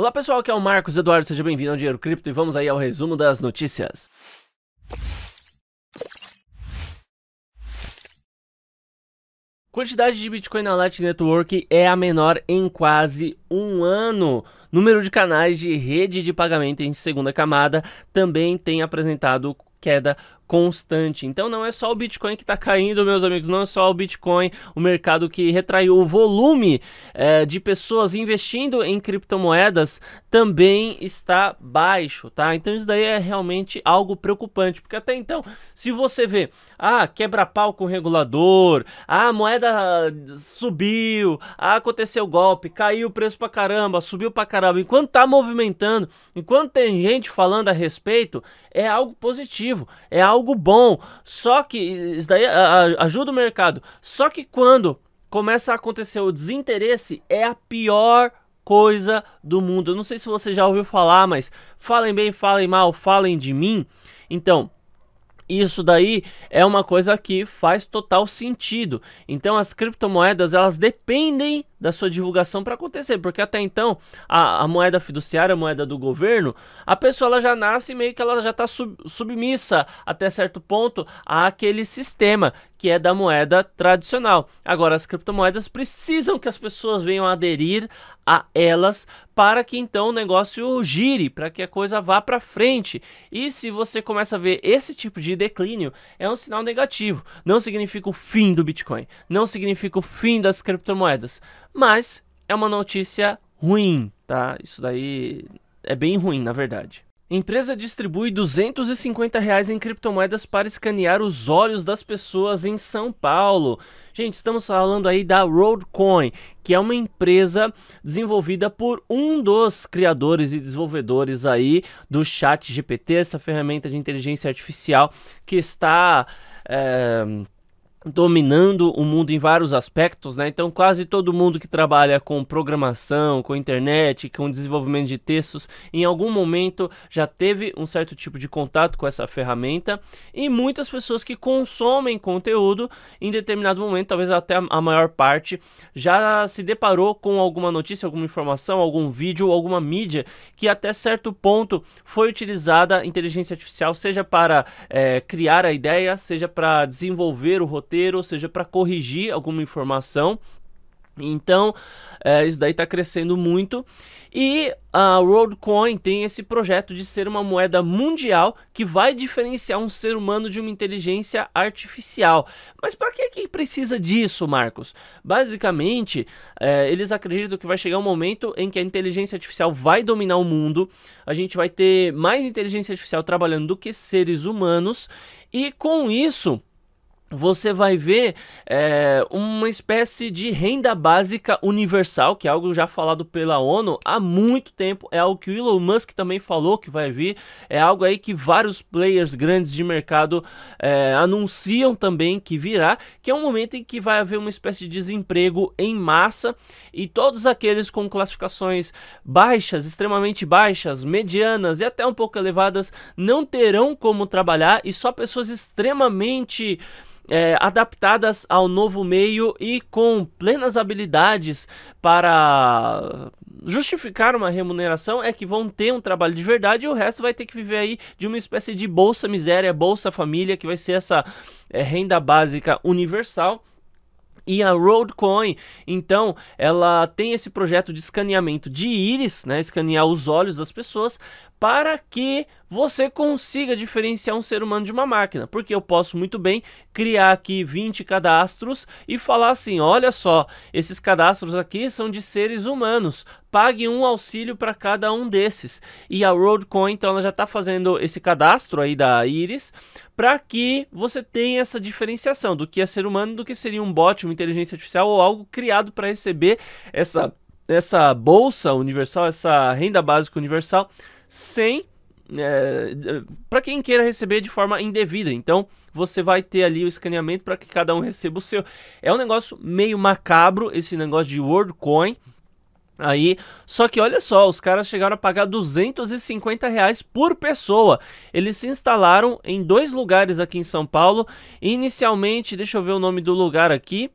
Olá pessoal, aqui é o Marcos Eduardo, seja bem-vindo ao Dinheiro Cripto e vamos aí ao resumo das notícias. Quantidade de Bitcoin na Light Network é a menor em quase um ano. Número de canais de rede de pagamento em segunda camada também tem apresentado queda constante. Então não é só o Bitcoin que está caindo, meus amigos, não é só o Bitcoin, o mercado que retraiu o volume é, de pessoas investindo em criptomoedas também está baixo, tá? Então isso daí é realmente algo preocupante, porque até então, se você vê, ah, quebra-pau com o regulador, ah, a moeda subiu, ah, aconteceu golpe, caiu o preço pra caramba, subiu pra caramba, enquanto tá movimentando, enquanto tem gente falando a respeito, é algo positivo, é algo algo bom. Só que isso daí ajuda o mercado. Só que quando começa a acontecer o desinteresse, é a pior coisa do mundo. Eu não sei se você já ouviu falar, mas falem bem, falem mal, falem de mim. Então, isso daí é uma coisa que faz total sentido. Então as criptomoedas elas dependem da sua divulgação para acontecer, porque até então a, a, moeda fiduciária, a moeda do governo, a pessoa ela já nasce meio que ela já está sub, submissa até certo ponto àquele sistema que é da moeda tradicional. Agora as criptomoedas precisam que as pessoas venham aderir a elas para que então o negócio gire, para que a coisa vá para frente. E se você começa a ver esse tipo de declínio, é um sinal negativo. Não significa o fim do Bitcoin, não significa o fim das criptomoedas mas é uma notícia ruim, tá? Isso daí é bem ruim, na verdade. Empresa distribui 250 reais em criptomoedas para escanear os olhos das pessoas em São Paulo. Gente, estamos falando aí da Roadcoin, que é uma empresa desenvolvida por um dos criadores e desenvolvedores aí do Chat GPT, essa ferramenta de inteligência artificial que está. É dominando o mundo em vários aspectos, né? Então quase todo mundo que trabalha com programação, com internet, com desenvolvimento de textos, em algum momento já teve um certo tipo de contato com essa ferramenta e muitas pessoas que consomem conteúdo em determinado momento, talvez até a maior parte, já se deparou com alguma notícia, alguma informação, algum vídeo, alguma mídia que até certo ponto foi utilizada inteligência artificial, seja para é, criar a ideia, seja para desenvolver o roteiro roteiro, ou seja, para corrigir alguma informação. Então, é, isso daí está crescendo muito. E a WorldCoin tem esse projeto de ser uma moeda mundial que vai diferenciar um ser humano de uma inteligência artificial. Mas para que, que precisa disso, Marcos? Basicamente, é, eles acreditam que vai chegar um momento em que a inteligência artificial vai dominar o mundo, a gente vai ter mais inteligência artificial trabalhando do que seres humanos, e com isso você vai ver é, uma espécie de renda básica universal, que é algo já falado pela ONU há muito tempo, é algo que o Elon Musk também falou que vai vir, é algo aí que vários players grandes de mercado é, anunciam também que virá, que é um momento em que vai haver uma espécie de desemprego em massa e todos aqueles com classificações baixas, extremamente baixas, medianas e até um pouco elevadas não terão como trabalhar e só pessoas extremamente é, adaptadas ao novo meio e com plenas habilidades para justificar uma remuneração é que vão ter um trabalho de verdade e o resto vai ter que viver aí de uma espécie de bolsa miséria, bolsa família, que vai ser essa é, renda básica universal. E a Roadcoin, então, ela tem esse projeto de escaneamento de íris, né, escanear os olhos das pessoas, para que você consiga diferenciar um ser humano de uma máquina, porque eu posso muito bem criar aqui 20 cadastros e falar assim: olha só, esses cadastros aqui são de seres humanos, pague um auxílio para cada um desses. E a Roadcoin, então, ela já está fazendo esse cadastro aí da Iris para que você tenha essa diferenciação do que é ser humano, do que seria um bot, uma inteligência artificial ou algo criado para receber essa, essa bolsa universal, essa renda básica universal sem é, é para quem queira receber de forma indevida. Então, você vai ter ali o escaneamento para que cada um receba o seu. É um negócio meio macabro esse negócio de WorldCoin. Aí, só que olha só, os caras chegaram a pagar 250 reais por pessoa. Eles se instalaram em dois lugares aqui em São Paulo. Inicialmente, deixa eu ver o nome do lugar aqui.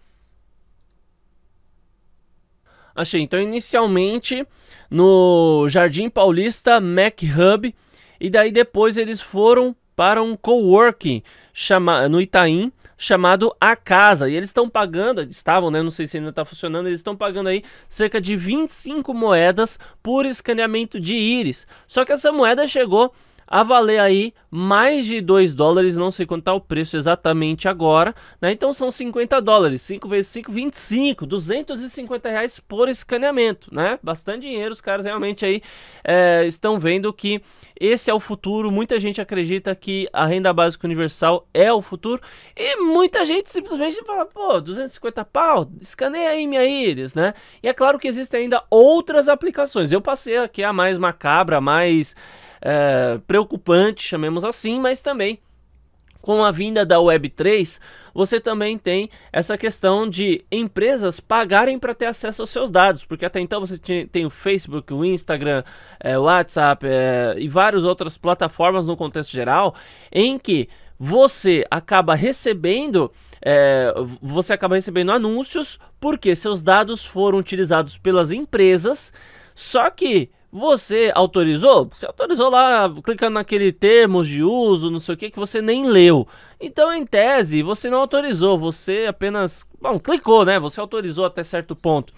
Achei, então inicialmente no Jardim Paulista Mac Hub e daí depois eles foram para um coworking chama no Itaim chamado A Casa e eles estão pagando, estavam, né, não sei se ainda está funcionando, eles estão pagando aí cerca de 25 moedas por escaneamento de íris. Só que essa moeda chegou a valer aí mais de 2 dólares, não sei quanto está o preço exatamente agora, né? Então são 50 dólares, 5 vezes 5, 25, 250 reais por escaneamento, né? Bastante dinheiro, os caras realmente aí é, estão vendo que esse é o futuro, muita gente acredita que a renda básica universal é o futuro, e muita gente simplesmente fala, pô, 250 pau, escaneia aí minha íris, né? E é claro que existem ainda outras aplicações, eu passei aqui a mais macabra, a mais é, preocupante, chamemos assim, mas também com a vinda da Web3, você também tem essa questão de empresas pagarem para ter acesso aos seus dados, porque até então você tem o Facebook, o Instagram, é, o WhatsApp é, e várias outras plataformas no contexto geral, em que você acaba recebendo é, você acaba recebendo anúncios porque seus dados foram utilizados pelas empresas, só que você autorizou? Você autorizou lá, clicando naquele termos de uso, não sei o que, que você nem leu. Então, em tese, você não autorizou, você apenas, bom, clicou, né? Você autorizou até certo ponto.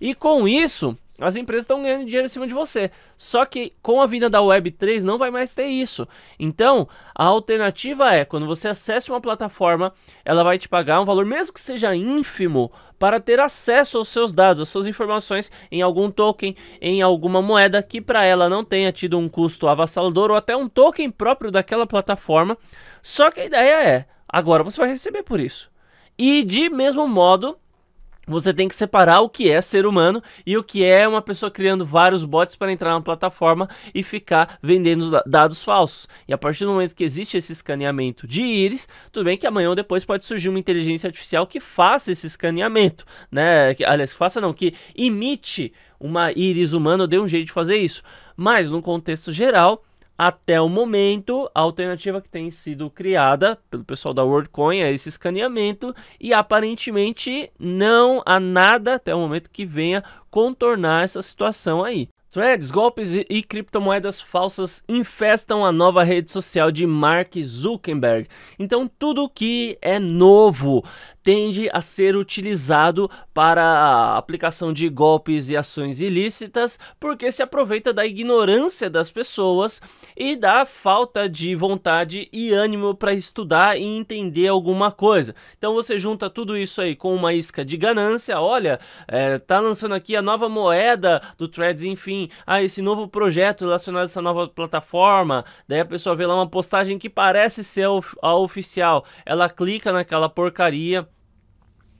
E com isso, as empresas estão ganhando dinheiro em cima de você. Só que com a vinda da Web3 não vai mais ter isso. Então, a alternativa é quando você acessa uma plataforma, ela vai te pagar um valor, mesmo que seja ínfimo, para ter acesso aos seus dados, às suas informações em algum token, em alguma moeda que para ela não tenha tido um custo avassalador ou até um token próprio daquela plataforma. Só que a ideia é, agora você vai receber por isso. E de mesmo modo, você tem que separar o que é ser humano e o que é uma pessoa criando vários bots para entrar na plataforma e ficar vendendo dados falsos. E a partir do momento que existe esse escaneamento de íris, tudo bem que amanhã ou depois pode surgir uma inteligência artificial que faça esse escaneamento, né? Que, aliás, que faça não, que imite uma íris humana, dê um jeito de fazer isso. Mas no contexto geral, até o momento, a alternativa que tem sido criada pelo pessoal da WorldCoin é esse escaneamento e aparentemente não há nada até o momento que venha contornar essa situação aí. Threads, golpes e, e, criptomoedas falsas infestam a nova rede social de Mark Zuckerberg. Então, tudo que é novo tende a ser utilizado para a aplicação de golpes e ações ilícitas, porque se aproveita da ignorância das pessoas e da falta de vontade e ânimo para estudar e entender alguma coisa. Então você junta tudo isso aí com uma isca de ganância, olha, é, tá lançando aqui a nova moeda do Threads, enfim, a ah, esse novo projeto relacionado a essa nova plataforma, daí a pessoa vê lá uma postagem que parece ser a, a oficial, ela clica naquela porcaria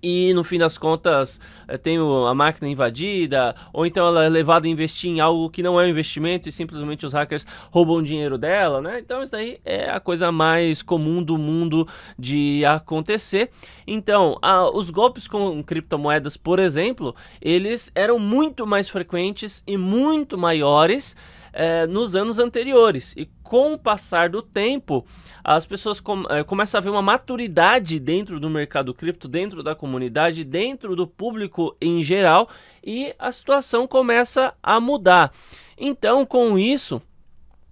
e no fim das contas eh, tem a máquina invadida, ou então ela é levada a investir em algo que não é um investimento e simplesmente os hackers roubam o dinheiro dela, né? Então isso daí é a coisa mais comum do mundo de acontecer. Então, a, os golpes com criptomoedas, por exemplo, eles eram muito mais frequentes e muito maiores é, nos anos anteriores. E com o passar do tempo, as pessoas com, é, eh, começam a ver uma maturidade dentro do mercado cripto, dentro da comunidade, dentro do público em geral, e a situação começa a mudar. Então, com isso,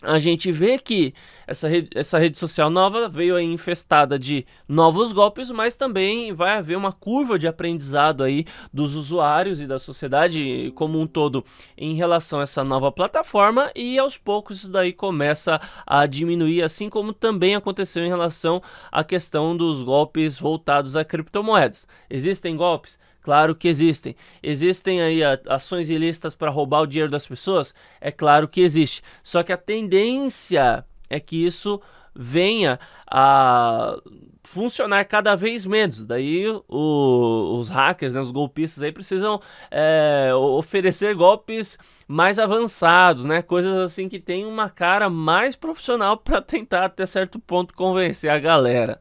a gente vê que essa rede, essa rede social nova veio aí infestada de novos golpes, mas também vai haver uma curva de aprendizado aí dos usuários e da sociedade como um todo em relação a essa nova plataforma e aos poucos isso daí começa a diminuir, assim como também aconteceu em relação à questão dos golpes voltados a criptomoedas. Existem golpes? Claro que existem. Existem aí ações ilícitas para roubar o dinheiro das pessoas? É claro que existe. Só que a tendência é que isso venha a funcionar cada vez menos. Daí o, os hackers, né, os golpistas aí precisam é, oferecer golpes mais avançados, né? Coisas assim que tem uma cara mais profissional para tentar até certo ponto convencer a galera.